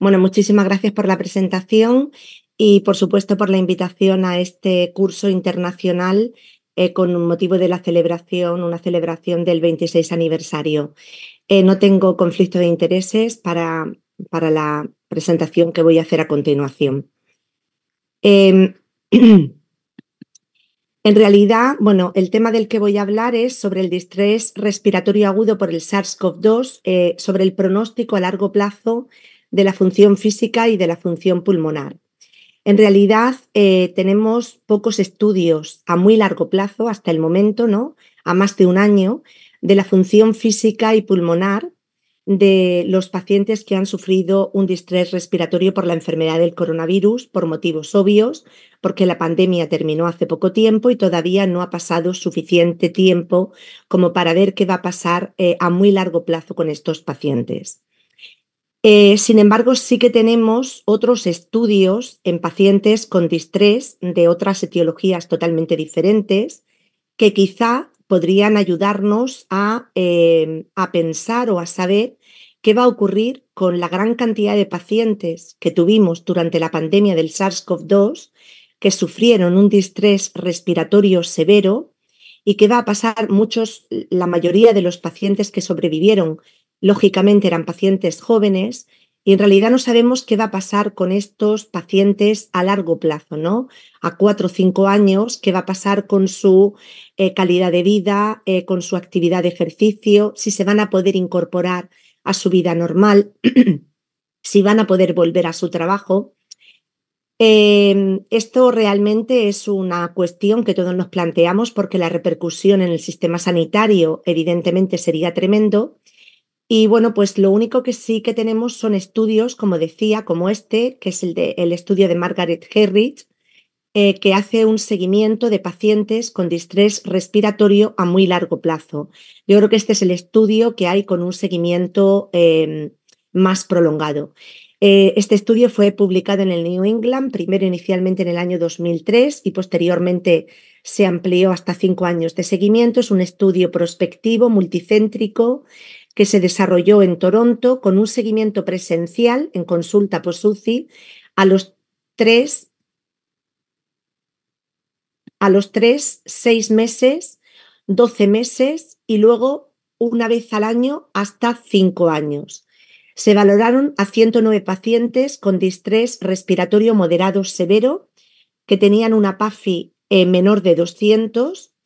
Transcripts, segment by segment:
Bueno, muchísimas gracias por la presentación y por supuesto por la invitación a este curso internacional eh, con motivo de la celebración, una celebración del 26 aniversario. Eh, no tengo conflicto de intereses para, para, la presentación que voy a hacer a continuación. Em, en realidad, bueno, el tema del que voy a hablar es sobre el distrés respiratorio agudo por el SARS-CoV-2, eh, sobre el pronóstico a largo plazo de la función física y de la función pulmonar. En realidad eh, tenemos pocos estudios a muy largo plazo hasta el momento, ¿no? A más de un año, de la función física y pulmonar de los pacientes que han sufrido un distrés respiratorio por la enfermedad del coronavirus, por motivos obvios, porque la pandemia terminó hace poco tiempo y todavía no ha pasado suficiente tiempo como para ver qué va a pasar eh, a muy largo plazo con estos pacientes. Eh, sin embargo, sí que tenemos otros estudios en pacientes con distrés de otras etiologías totalmente diferentes que quizá podrían ayudarnos a, em, pensar o a saber qué va a ocurrir con la gran cantidad de pacientes que tuvimos durante la pandemia del SARS-CoV-2 que sufrieron un distrés respiratorio severo y qué va a pasar muchos, la mayoría de los pacientes que sobrevivieron Lógicamente eran pacientes jóvenes y en realidad no sabemos qué va a pasar con estos pacientes a largo plazo, ¿no? A cuatro o cinco años, qué va a pasar con su eh, calidad de vida, eh, con su actividad de ejercicio, si se van a poder incorporar a su vida normal, si van a poder volver a su trabajo. Em, esto realmente es una cuestión que todos nos planteamos porque la repercusión en el sistema sanitario evidentemente sería tremendo y bueno, pues lo único que sí que tenemos son estudios, como decía, como este, que es el, estudio de Margaret Herrich, eh, que hace un seguimiento de pacientes con distrés respiratorio a muy largo plazo. Yo creo que este es el estudio que hay con un seguimiento em, más prolongado. Eh, este estudio fue publicado en el New England, primero inicialmente en el año 2003 y posteriormente se amplió hasta cinco años de seguimiento. Es un estudio prospectivo, multicéntrico, que se desarrolló en Toronto con un seguimiento presencial en consulta por SUCI a los tres, a los seis meses, doce meses y luego una vez al año hasta cinco años. Se valoraron a 109 pacientes con distrés respiratorio moderado severo que tenían una PAFI e menor de 200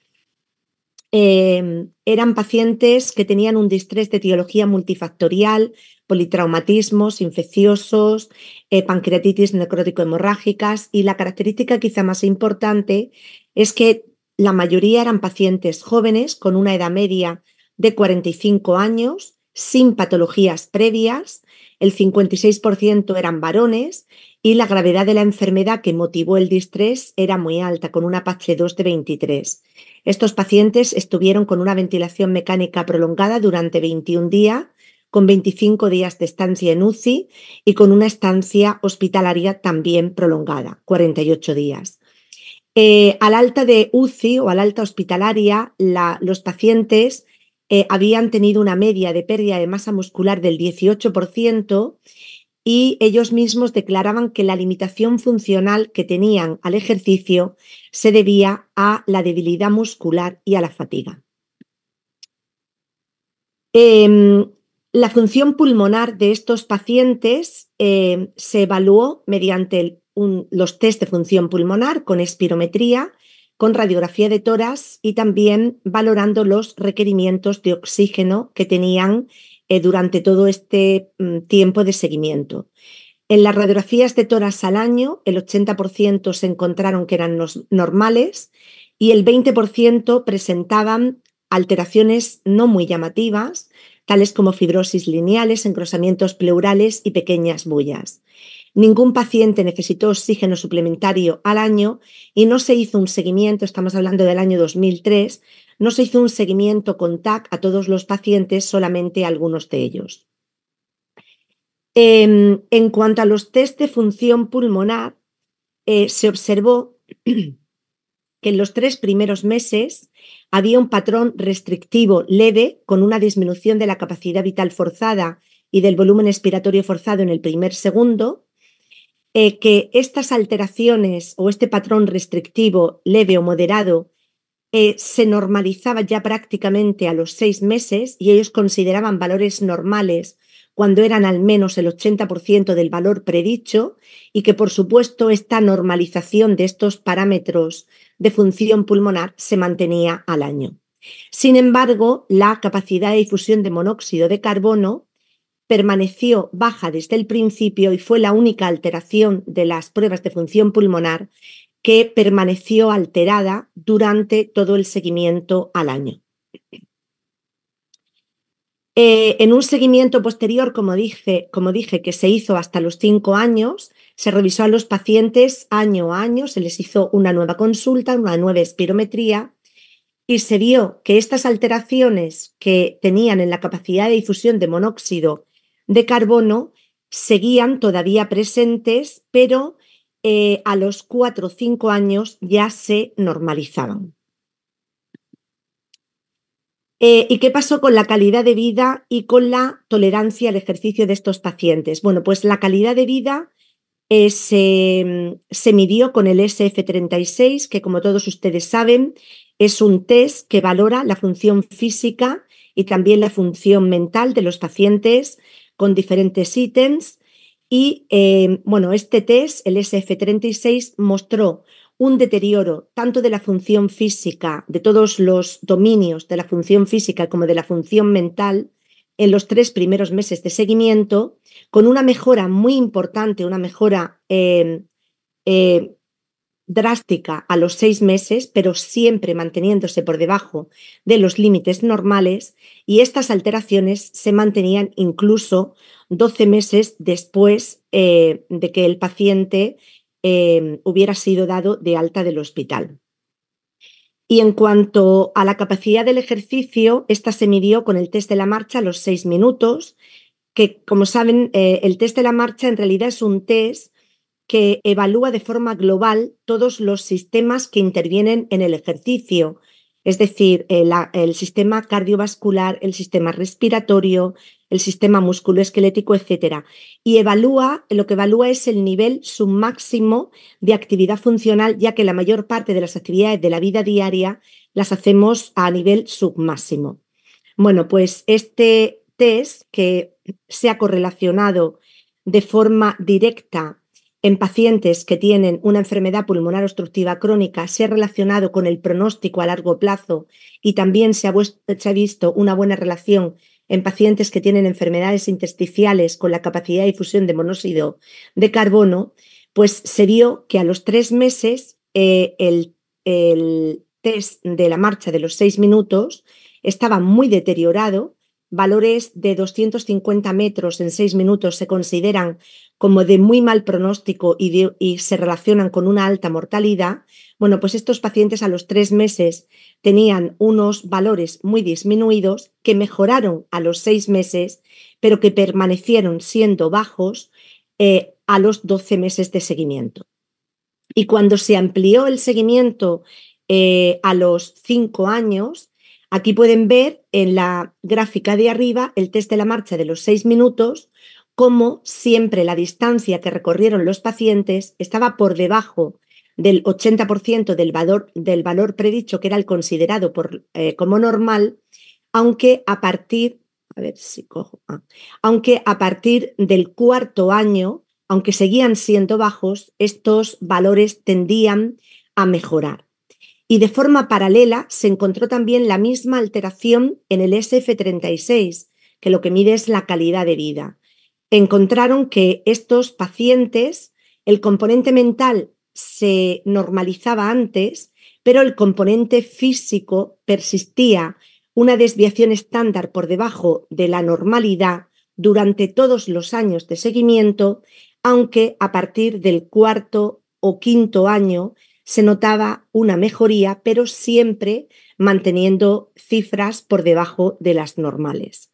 Em, eran pacientes que tenían un distrés de etiología multifactorial, politraumatismos infecciosos, eh, pancreatitis necrótico-hemorrágicas y la característica quizá más importante es que la mayoría eran pacientes jóvenes con una edad media de 45 años, sin patologías previas, el 56% eran varones y la gravedad de la enfermedad que motivó el distrés era muy alta, con una PACE2 de 23. Estos pacientes estuvieron con una ventilación mecánica prolongada durante 21 días, con 25 días de estancia en UCI y con una estancia hospitalaria también prolongada, 48 días. Eh, al alta de UCI o al alta hospitalaria, los pacientes eh, habían tenido una media de pérdida de masa muscular del 18% y ellos mismos declaraban que la limitación funcional que tenían al ejercicio se debía a la debilidad muscular y a la fatiga. Em, la función pulmonar de estos pacientes eh, se evaluó mediante los test de función pulmonar con espirometría, con radiografía de toras y también valorando los requerimientos de oxígeno que tenían eh, durante todo este mm, tiempo de seguimiento. En las radiografías de toras al año, el 80% se encontraron que eran normales y el 20% presentaban alteraciones no muy llamativas, tales como fibrosis lineales, engrosamientos pleurales y pequeñas bullas. Ningún paciente necesitó oxígeno suplementario al año y no se hizo un seguimiento, estamos hablando del año 2003, no se hizo un seguimiento con TAC a todos los pacientes, solamente a algunos de ellos. Em, en cuanto a los test de función pulmonar, eh, se observó que en los tres primeros meses había un patrón restrictivo leve con una disminución de la capacidad vital forzada y del volumen expiratorio forzado en el primer segundo, eh, que estas alteraciones o este patrón restrictivo leve o moderado eh, se normalizaba ya prácticamente a los seis meses y ellos consideraban valores normales cuando eran al menos el 80% del valor predicho y que por supuesto esta normalización de estos parámetros de función pulmonar se mantenía al año. Sin embargo, la capacidad de difusión de monóxido de carbono permaneció baja desde el principio y fue la única alteración de las pruebas de función pulmonar que permaneció alterada durante todo el seguimiento al año. Eh, en un seguimiento posterior, como dije, como dije, que se hizo hasta los cinco años, se revisó a los pacientes año a año, se les hizo una nueva consulta, una nueva espirometría, y se vio que estas alteraciones que tenían en la capacidad de difusión de monóxido de carbono seguían todavía presentes, pero eh, a los 4 o 5 años ya se normalizaron. Eh, ¿Y qué pasó con la calidad de vida y con la tolerancia al ejercicio de estos pacientes? Bueno, pues la calidad de vida eh, se, mm, se, midió con el SF36, que como todos ustedes saben, es un test que valora la función física y también la función mental de los pacientes con diferentes ítems y eh, bueno, este test, el SF36, mostró un deterioro tanto de la función física, de todos los dominios de la función física como de la función mental en los tres primeros meses de seguimiento, con una mejora muy importante, una mejora eh, eh, drástica a los seis meses, pero siempre manteniéndose por debajo de los límites normales y estas alteraciones se mantenían incluso 12 meses después eh, de que el paciente em, hubiera sido dado de alta del hospital. Y en cuanto a la capacidad del ejercicio, esta se midió con el test de la marcha a los 6 minutos, que como saben, eh, el test de la marcha en realidad es un test que evalúa de forma global todos los sistemas que intervienen en el ejercicio, es decir, eh, el sistema cardiovascular, el sistema respiratorio, el sistema musculoesquelético, etcétera. Y evalúa, lo que evalúa es el nivel submáximo de actividad funcional, ya que la mayor parte de las actividades de la vida diaria las hacemos a nivel submáximo. Bueno, pues este test que se ha correlacionado de forma directa en pacientes que tienen una enfermedad pulmonar obstructiva crónica se ha relacionado con el pronóstico a largo plazo y también se ha, visto una buena relación en pacientes que tienen enfermedades intersticiales con la capacidad de difusión de monóxido de carbono, pues se vio que a los tres meses eh, el, el test de la marcha de los seis minutos estaba muy deteriorado valores de 250 metros en seis minutos se consideran como de muy mal pronóstico y, se relacionan con una alta mortalidad, bueno, pues estos pacientes a los tres meses tenían unos valores muy disminuidos que mejoraron a los seis meses, pero que permanecieron siendo bajos eh, a los 12 meses de seguimiento. Y cuando se amplió el seguimiento eh, a los cinco años, Aquí pueden ver en la gráfica de arriba el test de la marcha de los seis minutos, como siempre la distancia que recorrieron los pacientes estaba por debajo del 80% del valor, del valor predicho que era el considerado por, eh, como normal, aunque a partir, a ver si cojo, ah, aunque a partir del cuarto año, aunque seguían siendo bajos, estos valores tendían a mejorar y de forma paralela se encontró también la misma alteración en el SF36, que lo que mide es la calidad de vida. Encontraron que estos pacientes, el componente mental se normalizaba antes, pero el componente físico persistía una desviación estándar por debajo de la normalidad durante todos los años de seguimiento, aunque a partir del cuarto o quinto año se notaba una mejoría, pero siempre manteniendo cifras por debajo de las normales.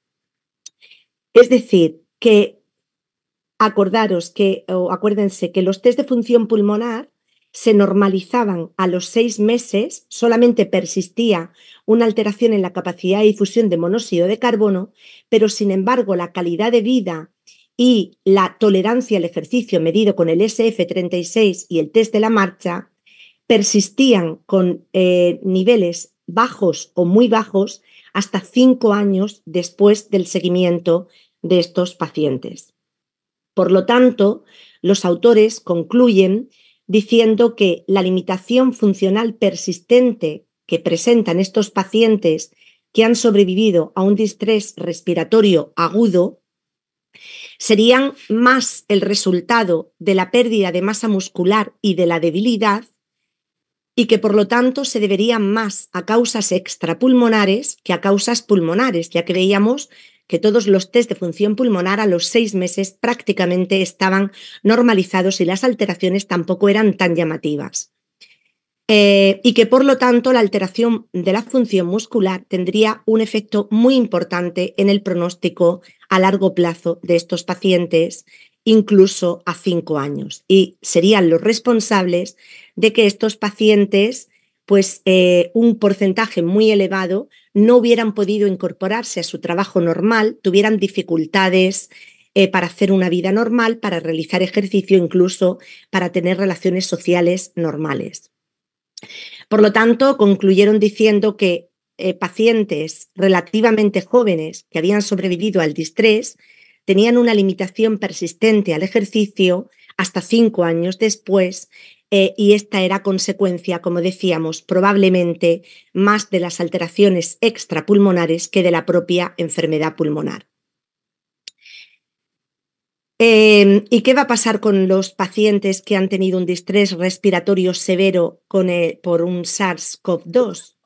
Es decir, que acordaros que, o acuérdense que los test de función pulmonar se normalizaban a los seis meses, solamente persistía una alteración en la capacidad de difusión de monóxido de carbono, pero sin embargo la calidad de vida y la tolerancia al ejercicio medido con el SF36 y el test de la marcha persistían con eh, niveles bajos o muy bajos hasta cinco años después del seguimiento de estos pacientes. Por lo tanto, los autores concluyen diciendo que la limitación funcional persistente que presentan estos pacientes que han sobrevivido a un distrés respiratorio agudo serían más el resultado de la pérdida de masa muscular y de la debilidad y que por lo tanto se deberían más a causas extrapulmonares que a causas pulmonares, ya que veíamos que todos los test de función pulmonar a los seis meses prácticamente estaban normalizados y las alteraciones tampoco eran tan llamativas. Eh, y que por lo tanto la alteración de la función muscular tendría un efecto muy importante en el pronóstico a largo plazo de estos pacientes incluso a cinco años. Y serían los responsables de que estos pacientes, pues eh, un porcentaje muy elevado, no hubieran podido incorporarse a su trabajo normal, tuvieran dificultades eh, para hacer una vida normal, para realizar ejercicio, incluso para tener relaciones sociales normales. Por lo tanto, concluyeron diciendo que eh, pacientes relativamente jóvenes que habían sobrevivido al distrés tenían una limitación persistente al ejercicio hasta cinco años después eh, y esta era consecuencia, como decíamos, probablemente más de las alteraciones extrapulmonares que de la propia enfermedad pulmonar. Em, ¿Y qué va a pasar con los pacientes que han tenido un distrés respiratorio severo eh, por un SARS-CoV-2?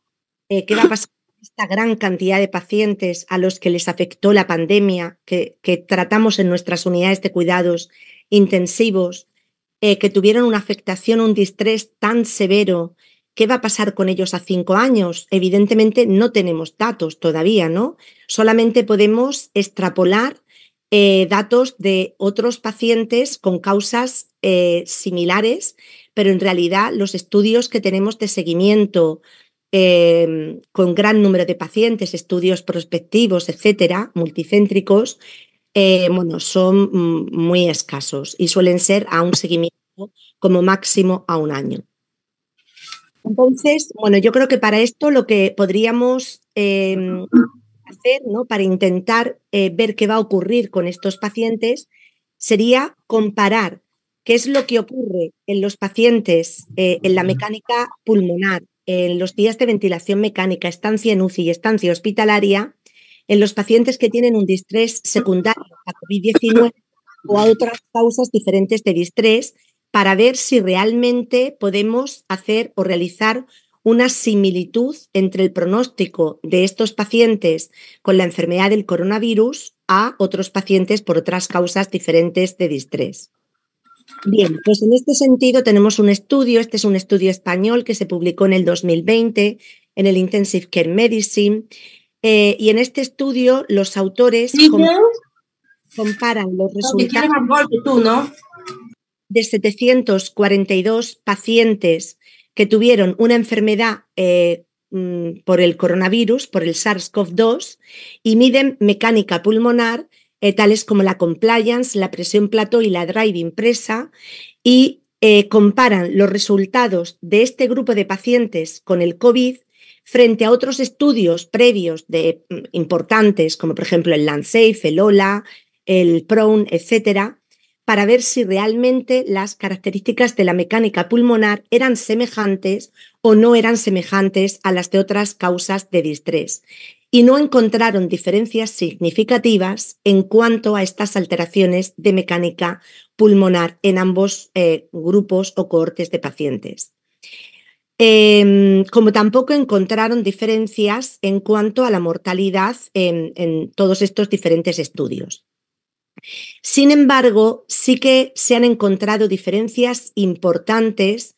Eh, ¿Qué va a pasar esta gran cantidad de pacientes a los que les afectó la pandemia, que, tratamos en nuestras unidades de cuidados intensivos, eh, que tuvieron una afectación, un distrés tan severo, ¿qué va a pasar con ellos a cinco años? Evidentemente no tenemos datos todavía, ¿no? Solamente podemos extrapolar eh, datos de otros pacientes con causas eh, similares, pero en realidad los estudios que tenemos de seguimiento Em, con gran número de pacientes, estudios prospectivos, etcétera, multicéntricos, eh, bueno, son mm, muy escasos y suelen ser a un seguimiento como máximo a un año. Entonces, bueno, yo creo que para esto lo que podríamos em, hacer, ¿no? Para intentar eh, ver qué va a ocurrir con estos pacientes, sería comparar qué es lo que ocurre en los pacientes eh, en la mecánica pulmonar en los días de ventilación mecánica, estancia en UCI y estancia hospitalaria, en los pacientes que tienen un distrés secundario a COVID-19 o a otras causas diferentes de distrés, para ver si realmente podemos hacer o realizar una similitud entre el pronóstico de estos pacientes con la enfermedad del coronavirus a otros pacientes por otras causas diferentes de distrés. Bien, pues en este sentido tenemos un estudio, este es un estudio español que se publicó en el 2020 en el Intensive Care Medicine, eh, y en este estudio los autores comparan los resultados de 742 pacientes que tuvieron una enfermedad eh, mm, por el coronavirus, por el SARS-CoV-2, y miden mecánica pulmonar eh, tales como la compliance, la presión plato y la drive impresa, y eh, comparan los resultados de este grupo de pacientes con el COVID frente a otros estudios previos de, mm, importantes, como por ejemplo el Landsafe, el OLA, el PRONE, etc., para ver si realmente las características de la mecánica pulmonar eran semejantes o no eran semejantes a las de otras causas de distrés y no encontraron diferencias significativas en cuanto a estas alteraciones de mecánica pulmonar en ambos eh, grupos o cohortes de pacientes. Em, como tampoco encontraron diferencias en cuanto a la mortalidad en, en todos estos diferentes estudios. Sin embargo, sí que se han encontrado diferencias importantes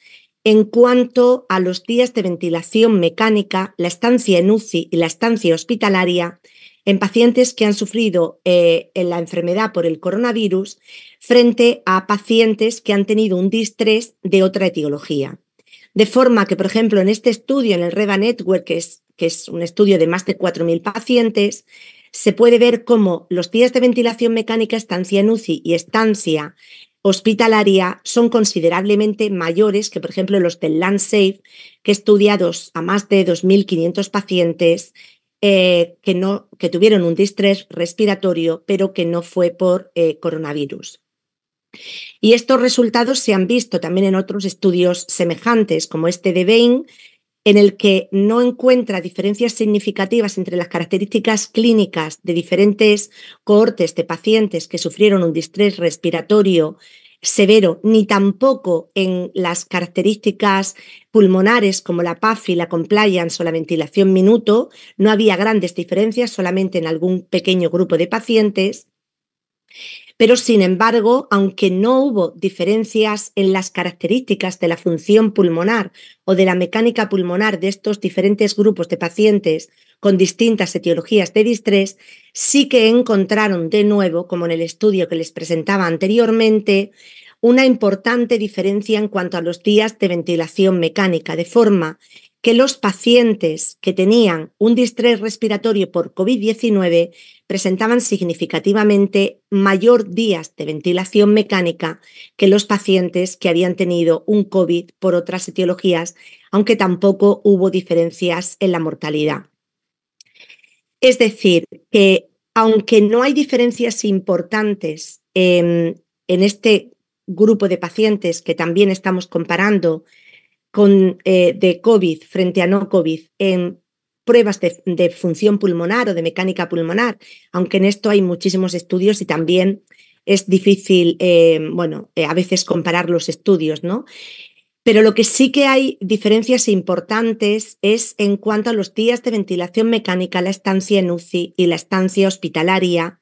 en cuanto a los días de ventilación mecánica, la estancia en UCI y la estancia hospitalaria, en pacientes que han sufrido eh, la enfermedad por el coronavirus frente a pacientes que han tenido un distrés de otra etiología. De forma que, por ejemplo, en este estudio, en el REVA Network, que es, que es un estudio de más de 4.000 pacientes, se puede ver cómo los días de ventilación mecánica, estancia en UCI y estancia hospitalaria son considerablemente mayores que, por ejemplo, los del Landsafe, que estudiados a más de 2.500 pacientes eh, que, no, que tuvieron un distrés respiratorio, pero que no fue por eh, coronavirus. Y estos resultados se han visto también en otros estudios semejantes, como este de Bain, en el que no encuentra diferencias significativas entre las características clínicas de diferentes cohortes de pacientes que sufrieron un distrés respiratorio severo, ni tampoco en las características pulmonares como la PAFI, la compliance o la ventilación minuto, no había grandes diferencias, solamente en algún pequeño grupo de pacientes. Pero, sin embargo, aunque no hubo diferencias en las características de la función pulmonar o de la mecánica pulmonar de estos diferentes grupos de pacientes con distintas etiologías de distrés, sí que encontraron de nuevo, como en el estudio que les presentaba anteriormente, una importante diferencia en cuanto a los días de ventilación mecánica, de forma que los pacientes que tenían un distrés respiratorio por COVID-19 presentaban significativamente mayor días de ventilación mecánica que los pacientes que habían tenido un COVID por otras etiologías, aunque tampoco hubo diferencias en la mortalidad. Es decir, que aunque no hay diferencias importantes en, en este grupo de pacientes que también estamos comparando con, eh, de COVID frente a no COVID en pruebas de, función pulmonar o de mecánica pulmonar, aunque en esto hay muchísimos estudios y también es difícil, eh, bueno, eh, a veces comparar los estudios, ¿no? Pero lo que sí que hay diferencias importantes es en cuanto a los días de ventilación mecánica, la estancia en UCI y la estancia hospitalaria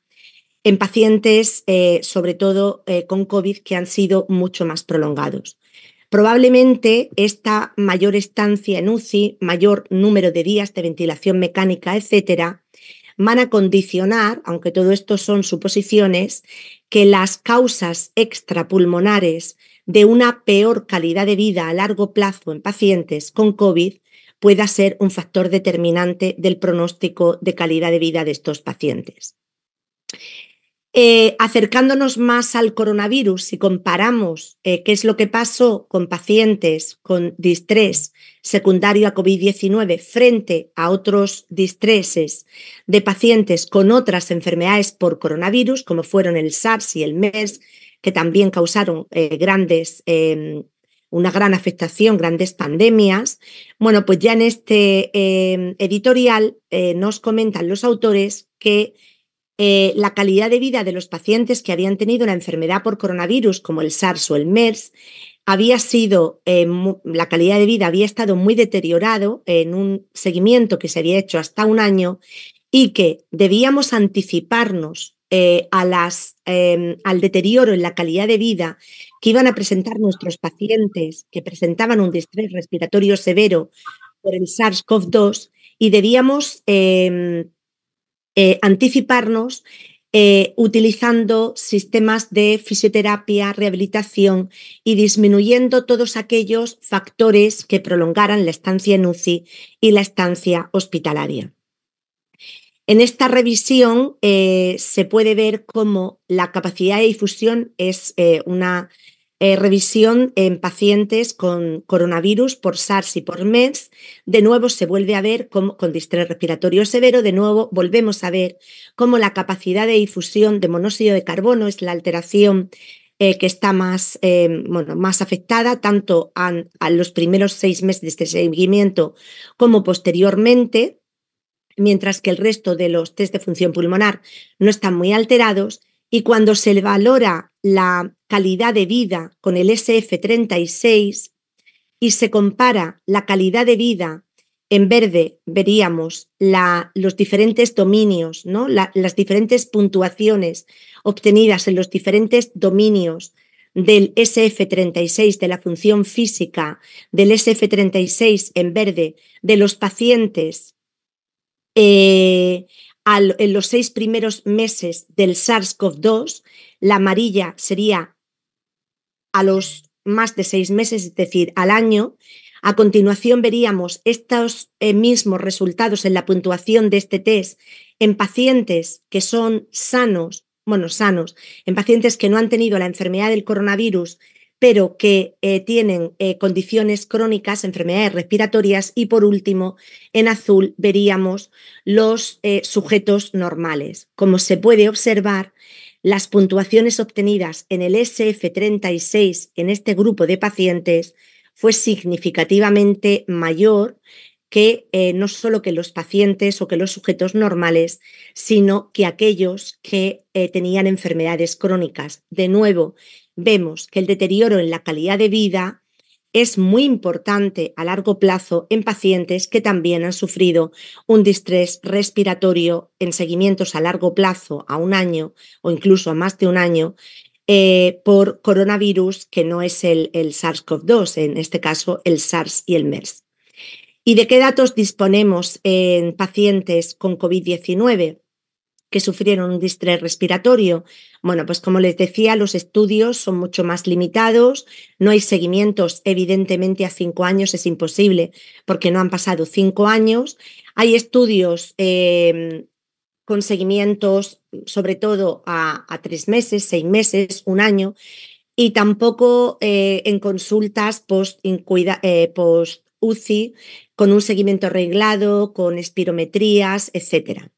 en pacientes, sobre todo con COVID, que han sido mucho más prolongados. Probablemente esta mayor estancia en UCI, mayor número de días de ventilación mecánica, etcétera, van a condicionar, aunque todo esto son suposiciones, que las causas extrapulmonares de una peor calidad de vida a largo plazo en pacientes con COVID pueda ser un factor determinante del pronóstico de calidad de vida de estos pacientes. Eh, acercándonos más al coronavirus, si comparamos eh, qué es lo que pasó con pacientes con distrés secundario a COVID-19 frente a otros distreses de pacientes con otras enfermedades por coronavirus, como fueron el SARS y el mes que también causaron eh, grandes, em, una gran afectación, grandes pandemias. Bueno, pues ya en este em, editorial nos comentan los autores que eh, la calidad de vida de los pacientes que habían tenido una enfermedad por coronavirus, como el SARS o el MERS, había sido, eh, la calidad de vida había estado muy deteriorado en un seguimiento que se había hecho hasta un año y que debíamos anticiparnos eh, a las, em, al deterioro en la calidad de vida que iban a presentar nuestros pacientes que presentaban un distrés respiratorio severo por el SARS-CoV-2 y debíamos em, eh, anticiparnos eh, utilizando sistemas de fisioterapia, rehabilitación y disminuyendo todos aquellos factores que prolongaran la estancia en UCI y la estancia hospitalaria. En esta revisión eh, se puede ver cómo la capacidad de difusión es una eh, revisión en pacientes con coronavirus por SARS y por MERS. De nuevo se vuelve a ver cómo, con distrés respiratorio severo, de nuevo volvemos a ver cómo la capacidad de difusión de monóxido de carbono es la alteración eh, que está más, eh, más afectada tanto a, a los primeros seis meses de este seguimiento como posteriormente, mientras que el resto de los test de función pulmonar no están muy alterados y cuando se valora la calidad de vida con el SF36 y se compara la calidad de vida, en verde veríamos los diferentes dominios, ¿no? las diferentes puntuaciones obtenidas en los diferentes dominios del SF36, de la función física, del SF36 en verde, de los pacientes eh, en los seis primeros meses del SARS-CoV-2, la amarilla sería a los más de seis meses, es decir, al año. A continuación veríamos estos eh, mismos resultados en la puntuación de este test en pacientes que son sanos, bueno, sanos, en pacientes que no han tenido la enfermedad del coronavirus pero que eh, tienen eh, condiciones crónicas, enfermedades respiratorias y por último, en azul veríamos los eh, sujetos normales. Como se puede observar, las puntuaciones obtenidas en el SF36 en este grupo de pacientes fue significativamente mayor que no solo que los pacientes o que los sujetos normales, sino que aquellos que tenían enfermedades crónicas. De nuevo, vemos que el deterioro en la calidad de vida es muy importante a largo plazo en pacientes que también han sufrido un distrés respiratorio en seguimientos a largo plazo, a un año o incluso a más de un año, eh, por coronavirus que no es el, el SARS-CoV-2, en este caso el SARS y el MERS. ¿Y de qué datos disponemos en pacientes con COVID-19? que sufrieron un distrés respiratorio. Bueno, pues como les decía, los estudios son mucho más limitados, no hay seguimientos, evidentemente a cinco años es imposible porque no han pasado cinco años. Hay estudios em, con seguimientos sobre todo a, tres meses, seis meses, un año, y tampoco eh, en consultas post, eh, post UCI con un seguimiento arreglado, con espirometrías, etcétera.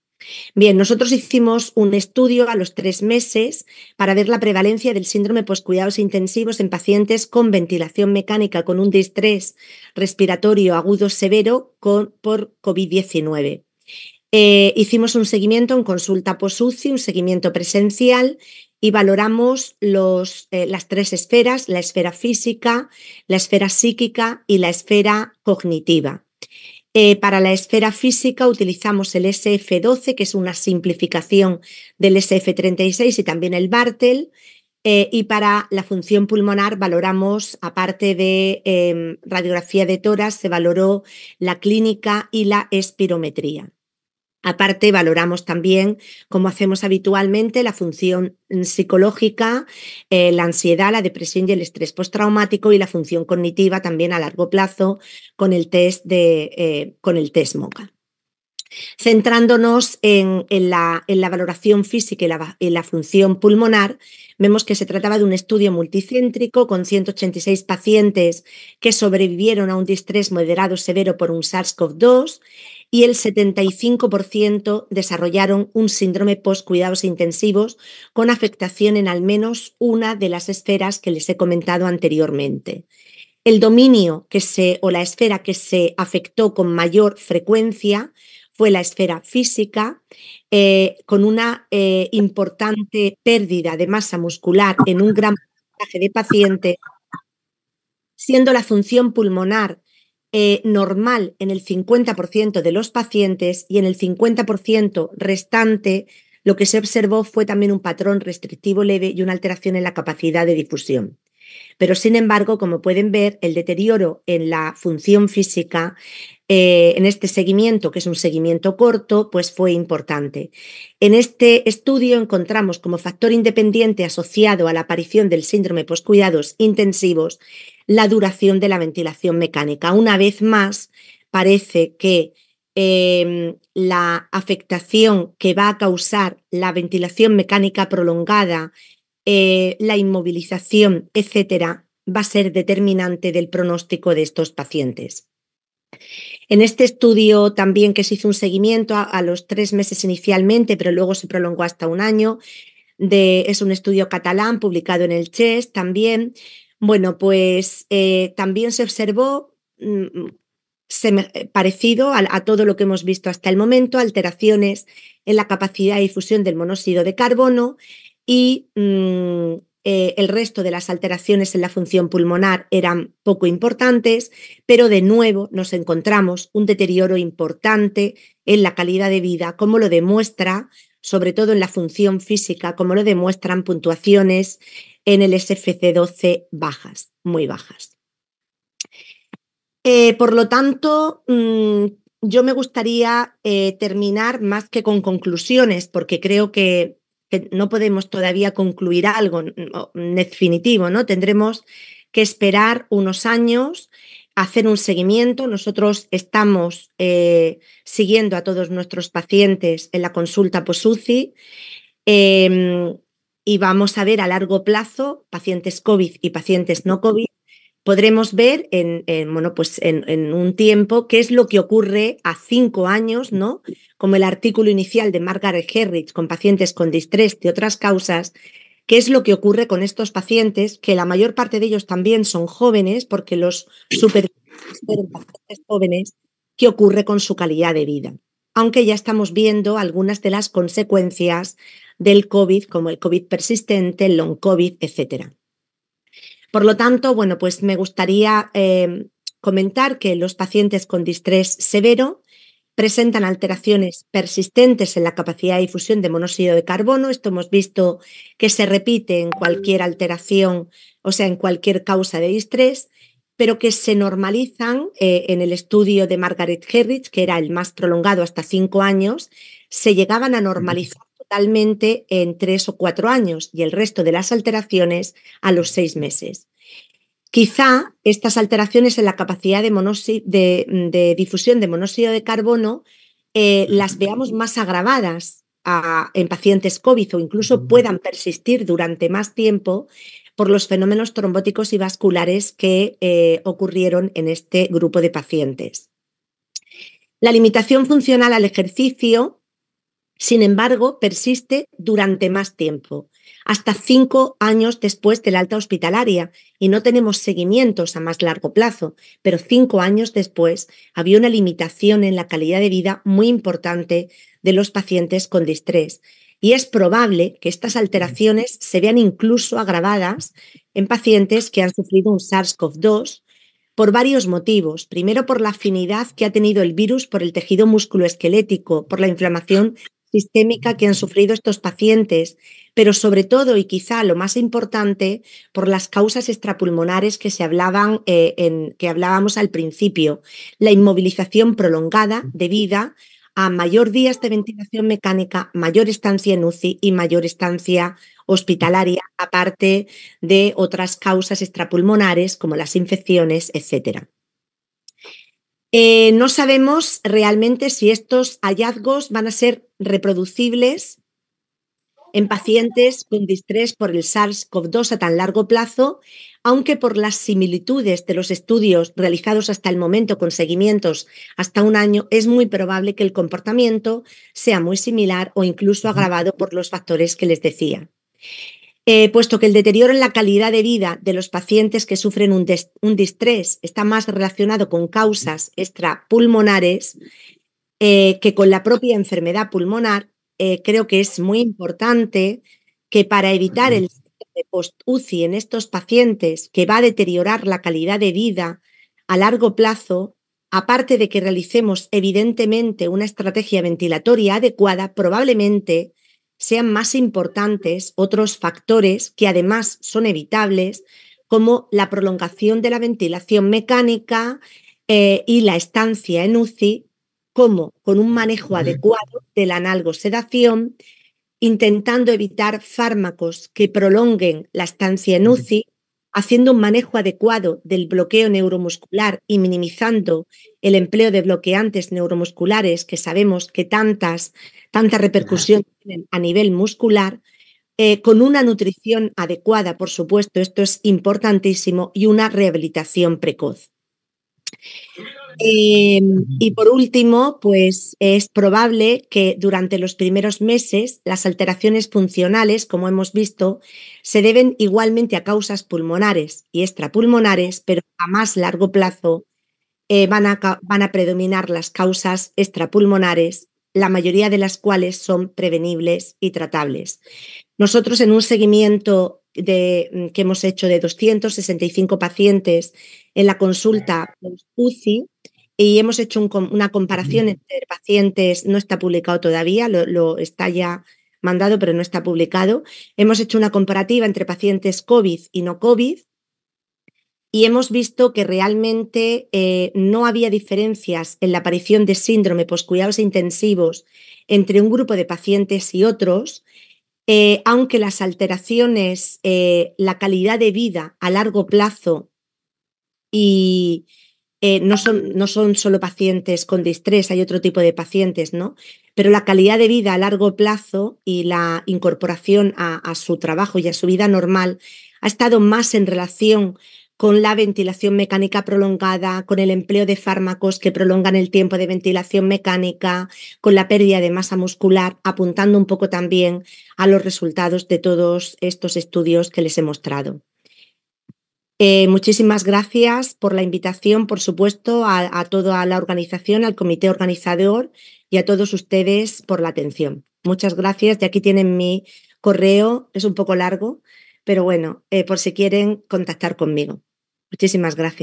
Bien, nosotros hicimos un estudio a los tres meses para ver la prevalencia del síndrome postcuidados intensivos en pacientes con ventilación mecánica con un distrés respiratorio agudo severo por COVID-19. Eh, hicimos un seguimiento en consulta post-UCI, un seguimiento presencial y valoramos eh, las tres esferas, la esfera física, la esfera psíquica y la esfera cognitiva. Eh, para la esfera física utilizamos el SF12, que es una simplificación del SF36 y también el Bartel. Eh, y para la función pulmonar valoramos, aparte de em, radiografía de toras, se valoró la clínica y la espirometría. Aparte, valoramos también, como hacemos habitualmente, la función psicológica, eh, la ansiedad, la depresión y el estrés postraumático y la función cognitiva también a largo plazo con el test de eh, con el test MOCA. Centrándonos en, la, en, la, valoración física y en la función pulmonar, vemos que se trataba de un estudio multicéntrico con 186 pacientes que sobrevivieron a un distrés moderado severo por un SARS-CoV-2 y el 75% desarrollaron un síndrome post-cuidados e intensivos con afectación en al menos una de las esferas que les he comentado anteriormente. El dominio que se, o la esfera que se afectó con mayor frecuencia fue la esfera física, eh, con una eh, importante pérdida de masa muscular en un gran porcentaje de pacientes, siendo la función pulmonar eh, normal en el 50% de los pacientes y en el 50% restante lo que se observó fue también un patrón restrictivo leve y una alteración en la capacidad de difusión. Pero sin embargo, como pueden ver, el deterioro en la función física eh, en este seguimiento, que es un seguimiento corto, pues fue importante. En este estudio encontramos como factor independiente asociado a la aparición del síndrome poscuidados intensivos la duración de la ventilación mecánica. Una vez más, parece que em, la afectación que va a causar la ventilación mecánica prolongada eh, la inmovilización, etcétera, va a ser determinante del pronóstico de estos pacientes. En este estudio también que se hizo un seguimiento a, los tres meses inicialmente, pero luego se prolongó hasta un año, es un estudio catalán publicado en el CHES también. Bueno, pues eh, también se observó mm, parecido a, todo lo que hemos visto hasta el momento, alteraciones en la capacidad de difusión del monóxido de carbono, y mm, eh, el resto de las alteraciones en la función pulmonar eran poco importantes, pero de nuevo nos encontramos un deterioro importante en la calidad de vida, como lo demuestra, sobre todo en la función física, como lo demuestran puntuaciones en el SFC12 bajas, muy bajas. Eh, por lo tanto, mm, yo me gustaría eh, terminar más que con conclusiones, porque creo que no podemos todavía concluir algo definitivo, ¿no? Tendremos que esperar unos años, hacer un seguimiento. Nosotros estamos eh, siguiendo a todos nuestros pacientes en la consulta POSUCI eh, em, y vamos a ver a largo plazo pacientes COVID y pacientes no COVID podremos ver en, bueno, pues en, un tiempo qué es lo que ocurre a cinco años, ¿no? Como el artículo inicial de Margaret Herrich con pacientes con distrés y otras causas, qué es lo que ocurre con estos pacientes, que la mayor parte de ellos también son jóvenes, porque los pacientes jóvenes, qué ocurre con su calidad de vida. Aunque ya estamos viendo algunas de las consecuencias del COVID, como el COVID persistente, el long COVID, etcétera. Por lo tanto, bueno, pues me gustaría eh, comentar que los pacientes con distrés severo presentan alteraciones persistentes en la capacidad de difusión de monóxido de carbono. Esto hemos visto que se repite en cualquier alteración, o sea, en cualquier causa de distrés, pero que se normalizan eh, en el estudio de Margaret Herrich, que era el más prolongado hasta cinco años, se llegaban a normalizar totalmente en tres o cuatro años y el resto de las alteraciones a los seis meses. Quizá estas alteraciones en la capacidad de, difusión de monóxido de carbono eh, las veamos más agravadas en pacientes COVID o incluso puedan persistir durante más tiempo por los fenómenos trombóticos y vasculares que eh, ocurrieron en este grupo de pacientes. La limitación funcional al ejercicio sin embargo, persiste durante más tiempo, hasta cinco años después del alta hospitalaria, y no tenemos seguimientos a más largo plazo, pero cinco años después había una limitación en la calidad de vida muy importante de los pacientes con distrés. Y es probable que estas alteraciones se vean incluso agravadas en pacientes que han sufrido un SARS-CoV-2 por varios motivos. Primero, por la afinidad que ha tenido el virus por el tejido musculoesquelético, por la inflamación sistémica que han sufrido estos pacientes, pero sobre todo y quizá lo más importante por las causas extrapulmonares que se hablaban eh, en que hablábamos al principio, la inmovilización prolongada debida a mayor días de ventilación mecánica, mayor estancia en UCI y mayor estancia hospitalaria, aparte de otras causas extrapulmonares como las infecciones, etcétera. Eh, no sabemos realmente si estos hallazgos van a ser reproducibles en pacientes con distrés por el SARS-CoV-2 a tan largo plazo, aunque por las similitudes de los estudios realizados hasta el momento con seguimientos hasta un año, es muy probable que el comportamiento sea muy similar o incluso agravado por los factores que les decía. Eh, puesto que el deterioro en la calidad de vida de los pacientes que sufren un, distrés está más relacionado con causas extrapulmonares eh, que con la propia enfermedad pulmonar, eh, creo que es muy importante que para evitar el post-UCI en estos pacientes que va a deteriorar la calidad de vida a largo plazo, aparte de que realicemos evidentemente una estrategia ventilatoria adecuada, probablemente sean más importantes otros factores que además son evitables, como la prolongación de la ventilación mecánica eh, y la estancia en UCI, como con un manejo adecuado de la analgosedación, intentando evitar fármacos que prolonguen la estancia en UCI haciendo un manejo adecuado del bloqueo neuromuscular y minimizando el empleo de bloqueantes neuromusculares que sabemos que tantas, tanta repercusión tienen a nivel muscular, eh, con una nutrición adecuada, por supuesto, esto es importantísimo, y una rehabilitación precoz. Em, y por último, pues es probable que durante los primeros meses las alteraciones funcionales, como hemos visto, se deben igualmente a causas pulmonares y extrapulmonares, pero a más largo plazo eh, van, a, predominar las causas extrapulmonares, la mayoría de las cuales son prevenibles y tratables. Nosotros en un seguimiento mm, que hemos hecho de 265 pacientes en la consulta UCI, y hemos hecho una comparación entre pacientes, no está publicado todavía, lo, está ya mandado, pero no está publicado. Hemos hecho una comparativa entre pacientes COVID y no COVID y hemos visto que realmente eh, no había diferencias en la aparición de síndrome post intensivos entre un grupo de pacientes y otros, eh, aunque las alteraciones, eh, la calidad de vida a largo plazo y eh, no, son, solo pacientes con distrés, hay otro tipo de pacientes, ¿no? Pero la calidad de vida a largo plazo y la incorporación a su trabajo y a su vida normal ha estado más en relación con la ventilación mecánica prolongada, con el empleo de fármacos que prolongan el tiempo de ventilación mecánica, con la pérdida de masa muscular, apuntando un poco también a los resultados de todos estos estudios que les he mostrado. Eh, muchísimas gracias por la invitación, por supuesto, a, a toda la organización, al comité organizador y a todos ustedes por la atención. Muchas gracias. de aquí tienen mi correo, es un poco largo, pero bueno, eh, por si quieren contactar conmigo. Muchísimas gracias.